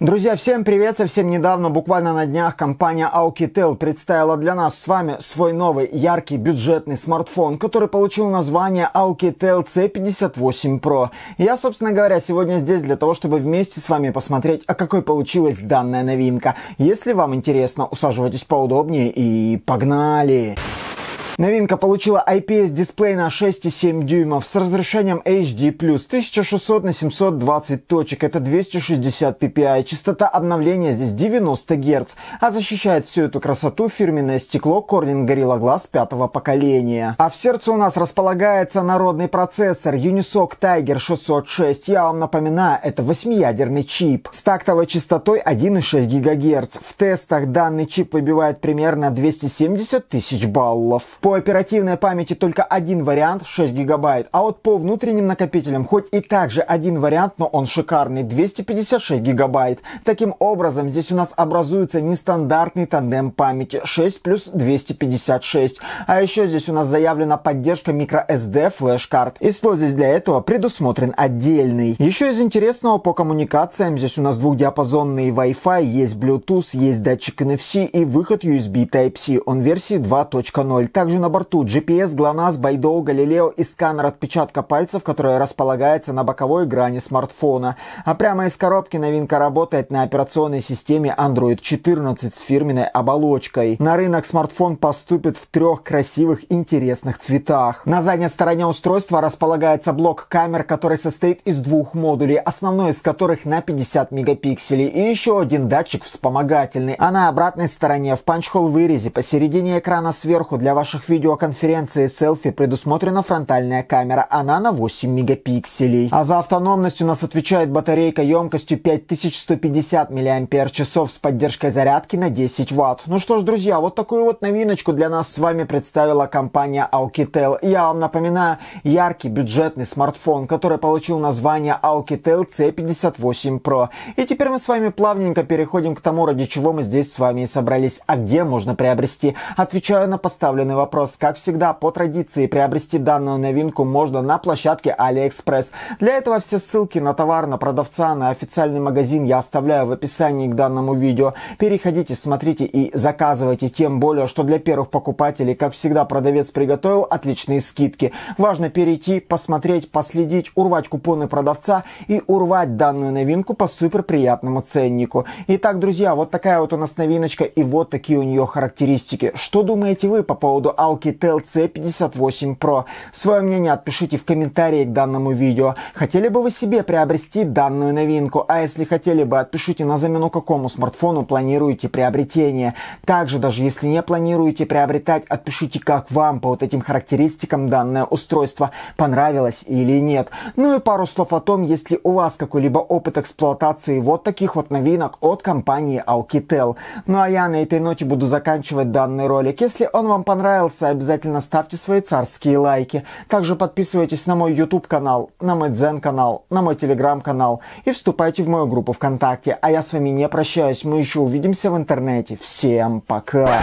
Друзья, всем привет! Совсем недавно, буквально на днях, компания Aukitel представила для нас с вами свой новый яркий бюджетный смартфон, который получил название Aukitel C58 Pro. Я, собственно говоря, сегодня здесь для того, чтобы вместе с вами посмотреть, а какой получилась данная новинка. Если вам интересно, усаживайтесь поудобнее и погнали! Погнали! Новинка получила IPS-дисплей на 6,7 дюймов с разрешением HD+, 1600 на 720 точек, это 260 ppi, частота обновления здесь 90 Гц, а защищает всю эту красоту фирменное стекло Corning Gorilla Glass пятого поколения. А в сердце у нас располагается народный процессор Unisoc Tiger 606, я вам напоминаю, это восьмиядерный чип с тактовой частотой 1,6 ГГц. В тестах данный чип выбивает примерно 270 тысяч баллов. По оперативной памяти только один вариант 6 гигабайт, а вот по внутренним накопителям хоть и также один вариант, но он шикарный 256 гигабайт. Таким образом здесь у нас образуется нестандартный тандем памяти 6 плюс 256. А еще здесь у нас заявлена поддержка microSD флеш-карт и слот здесь для этого предусмотрен отдельный. Еще из интересного по коммуникациям здесь у нас двухдиапазонный Wi-Fi, есть Bluetooth, есть датчик NFC и выход USB Type-C, он версии 2.0. Также на борту GPS, GLONASS, Байдоу, Галилео и сканер отпечатка пальцев, который располагается на боковой грани смартфона. А прямо из коробки новинка работает на операционной системе Android 14 с фирменной оболочкой. На рынок смартфон поступит в трех красивых интересных цветах. На задней стороне устройства располагается блок камер, который состоит из двух модулей, основной из которых на 50 мегапикселей и еще один датчик вспомогательный. А на обратной стороне в панчхол вырезе посередине экрана сверху для ваших видеоконференции селфи предусмотрена фронтальная камера. Она на 8 мегапикселей. А за автономность у нас отвечает батарейка емкостью 5150 мАч с поддержкой зарядки на 10 Вт. Ну что ж, друзья, вот такую вот новиночку для нас с вами представила компания Aukitel. Я вам напоминаю, яркий бюджетный смартфон, который получил название Aukitel C58 Pro. И теперь мы с вами плавненько переходим к тому, ради чего мы здесь с вами и собрались. А где можно приобрести? Отвечаю на поставленный вопрос вопрос. Как всегда, по традиции, приобрести данную новинку можно на площадке AliExpress. Для этого все ссылки на товар, на продавца, на официальный магазин я оставляю в описании к данному видео. Переходите, смотрите и заказывайте. Тем более, что для первых покупателей, как всегда, продавец приготовил отличные скидки. Важно перейти, посмотреть, последить, урвать купоны продавца и урвать данную новинку по супер приятному ценнику. Итак, друзья, вот такая вот у нас новиночка и вот такие у нее характеристики. Что думаете вы по поводу Alcatel C58 Pro. Свое мнение отпишите в комментарии к данному видео. Хотели бы вы себе приобрести данную новинку? А если хотели бы, отпишите на замену какому смартфону планируете приобретение. Также, даже если не планируете приобретать, отпишите, как вам по вот этим характеристикам данное устройство понравилось или нет. Ну и пару слов о том, есть ли у вас какой-либо опыт эксплуатации вот таких вот новинок от компании Alcatel. Ну а я на этой ноте буду заканчивать данный ролик. Если он вам понравился, понравился, обязательно ставьте свои царские лайки. Также подписывайтесь на мой YouTube канал, на мой Дзен канал, на мой Telegram канал и вступайте в мою группу ВКонтакте. А я с вами не прощаюсь, мы еще увидимся в интернете. Всем пока!